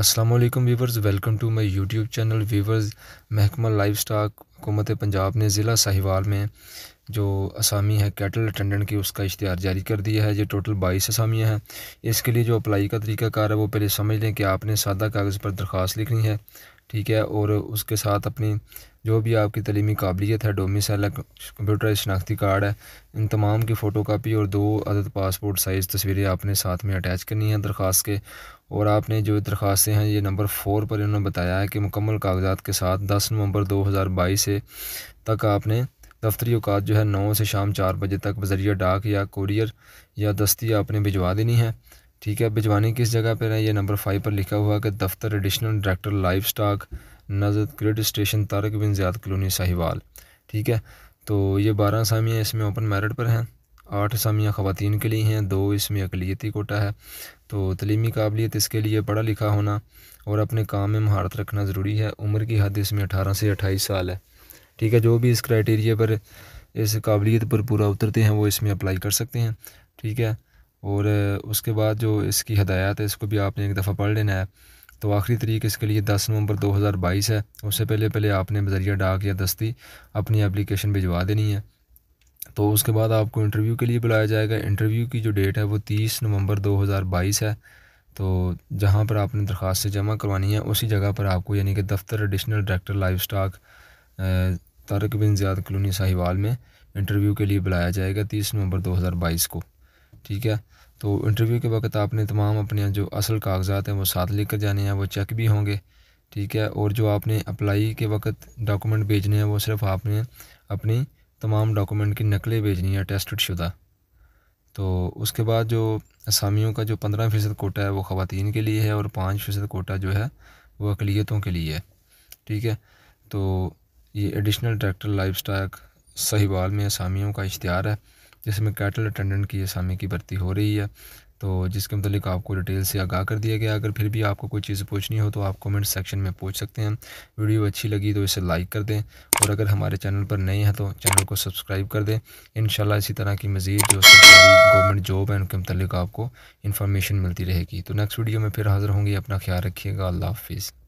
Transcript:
Aslam viewers welcome to my YouTube channel viewers महकमा livestock हुकूमत पंजाब ने ज़िला साहिवाल में जो असामी है कैटल अटेंडेंट की उसका इश्तहार जारी कर दिया है ये टोटल बाईस असामियाँ हैं इसके लिए जो अप्लाई का तरीकाकार है वो पहले समझ लें कि आपने सादा कागज़ पर दरख्वास्त लिखनी है ठीक है और उसके साथ अपनी जो भी आपकी तलीमी काबिलियत है डोमिसल कंप्यूटर शनाख्ती कार्ड है इन तमाम की फ़ोटो कापी और दो अदद पासपोर्ट साइज़ तस्वीरें आपने साथ में अटैच करनी है दरख्वास्त के और आपने जो दरख्वास्तें हैं ये नंबर फ़ोर पर इन्होंने बताया है कि मुकम्मल कागजात के साथ दस नवंबर दो हज़ार बाईस से तक आपने दफ्तरी अवकात जो है नौ से शाम चार बजे तक बजरिया डाक या कोरियर या दस्ती आपने भिजवा देनी है ठीक है भिजवानी किस जगह पर है ये नंबर फाइव पर लिखा हुआ है कि दफ्तर एडिशनल डायरेक्टर लाइफ स्टाक नजर grade station Tariq bin Ziyad colony Sahiwal ठीक है तो ये बारह असामियाँ इसमें ओपन मेरिट पर हैं आठ असामियाँ ख़वान के लिए हैं दो इसमें अकलीती कोटा है तो तलीमी काबिलियत इसके लिए पढ़ा लिखा होना और अपने काम में महारत रखना ज़रूरी है उम्र की हद इसमें अठारह से अट्ठाईस साल है ठीक है जो भी इस क्राइटेरिया पर इस काबिलियत पर पूरा उतरते हैं वो इसमें अप्लाई कर सकते हैं ठीक है और उसके बाद जो इसकी हदायत है इसको भी आपने एक दफ़ा पढ़ लेना है तो आखिरी तरीक इसके लिए 10 नवंबर 2022 है उससे पहले पहले आपने बजरिया डाक या दस्ती अपनी एप्लीकेशन भिजवा देनी है तो उसके बाद आपको इंटरव्यू के लिए बुलाया जाएगा इंटरव्यू की जो डेट है वो 30 नवंबर 2022 है तो जहाँ पर आपने दरख्वास्त जमा करवानी है उसी जगह पर आपको यानी कि दफ्तर additional director livestock Tariq bin Ziyad colony Sahiwal में इंटरव्यू के लिए बुलाया जाएगा तीस नवंबर 2022 को ठीक है तो इंटरव्यू के वक्त आपने तमाम अपने जो असल कागजात हैं वो साथ लेकर जाने हैं वो चेक भी होंगे ठीक है और जो आपने अप्लाई के वक्त डॉक्यूमेंट भेजने हैं वो सिर्फ आपने अपनी तमाम डॉक्यूमेंट की नकलें भेजनी है टेस्ट शुदा तो उसके बाद जो असामियों का जो पंद्रह फ़ीसद कोटा है वो ख़वान के लिए है और पाँच फ़ीसद कोटा जो है वो अकलीतों के लिए है ठीक है तो ये additional director livestock Sahiwal में असामियों का इश्तहार है जिसमें कैटल अटेंडेंट की असामी की भर्ती हो रही है तो जिसके मतलब आपको डिटेल से आगाह कर दिया गया अगर फिर भी आपको कोई चीज़ पूछनी हो तो आप कमेंट सेक्शन में पूछ सकते हैं वीडियो अच्छी लगी तो इसे लाइक कर दें और अगर हमारे चैनल पर नए हैं तो चैनल को सब्सक्राइब कर दें इन इसी तरह की मज़ीद जो सरकारी गवर्नमेंट जॉब है उनके मतलब आपको इन्फॉर्मेशन मिलती रहेगी तो नेक्स्ट वीडियो में फिर हाज़िर होंगी अपना ख्याल रखिएगा अल्लाह हाफिज़